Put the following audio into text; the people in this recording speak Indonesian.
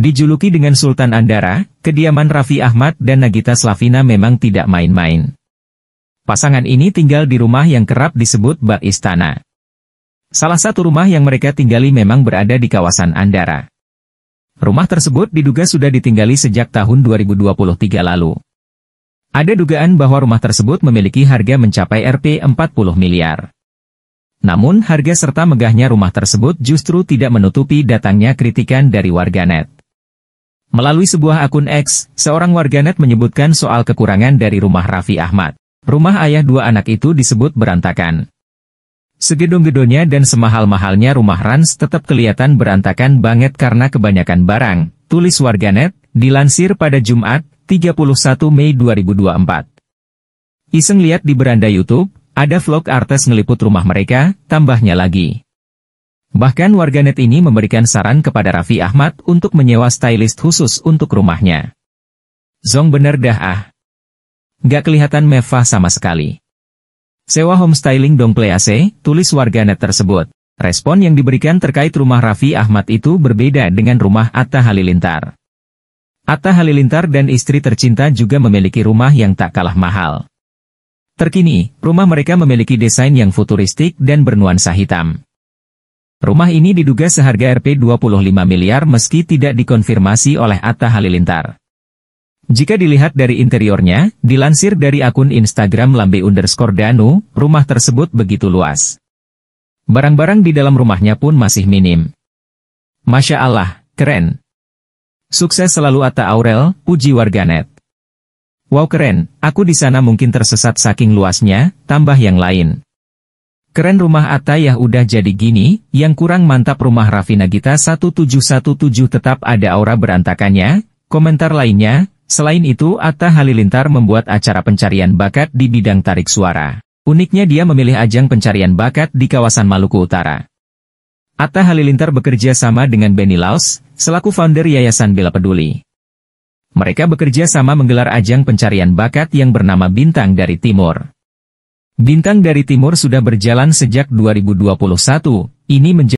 Dijuluki dengan Sultan Andara, kediaman Raffi Ahmad dan Nagita Slavina memang tidak main-main. Pasangan ini tinggal di rumah yang kerap disebut Bak Istana. Salah satu rumah yang mereka tinggali memang berada di kawasan Andara. Rumah tersebut diduga sudah ditinggali sejak tahun 2023 lalu. Ada dugaan bahwa rumah tersebut memiliki harga mencapai Rp 40 miliar. Namun harga serta megahnya rumah tersebut justru tidak menutupi datangnya kritikan dari warganet. Melalui sebuah akun X, seorang warganet menyebutkan soal kekurangan dari rumah Raffi Ahmad. Rumah ayah dua anak itu disebut berantakan. Segedung-gedungnya dan semahal-mahalnya rumah Rans tetap kelihatan berantakan banget karena kebanyakan barang, tulis warganet, dilansir pada Jumat, 31 Mei 2024. Iseng lihat di beranda YouTube, ada vlog artis ngeliput rumah mereka, tambahnya lagi. Bahkan warganet ini memberikan saran kepada Raffi Ahmad untuk menyewa stylist khusus untuk rumahnya. Zong bener dah ah. Gak kelihatan mewah sama sekali. Sewa home styling dong play AC, tulis warganet tersebut. Respon yang diberikan terkait rumah Raffi Ahmad itu berbeda dengan rumah Atta Halilintar. Atta Halilintar dan istri tercinta juga memiliki rumah yang tak kalah mahal. Terkini, rumah mereka memiliki desain yang futuristik dan bernuansa hitam. Rumah ini diduga seharga Rp 25 miliar meski tidak dikonfirmasi oleh Atta Halilintar. Jika dilihat dari interiornya, dilansir dari akun Instagram lambe underscore danu, rumah tersebut begitu luas. Barang-barang di dalam rumahnya pun masih minim. Masya Allah, keren. Sukses selalu Atta Aurel, puji warganet. Wow keren, aku di sana mungkin tersesat saking luasnya, tambah yang lain. Keren rumah Atta Atayah udah jadi gini, yang kurang mantap rumah Raffi Nagita 1717 tetap ada aura berantakannya, komentar lainnya, selain itu Atta Halilintar membuat acara pencarian bakat di bidang tarik suara. Uniknya dia memilih ajang pencarian bakat di kawasan Maluku Utara. Atta Halilintar bekerja sama dengan Benny Laos, selaku founder Yayasan Bila Peduli. Mereka bekerja sama menggelar ajang pencarian bakat yang bernama Bintang dari Timur. Bintang dari Timur sudah berjalan sejak 2021, ini menjadi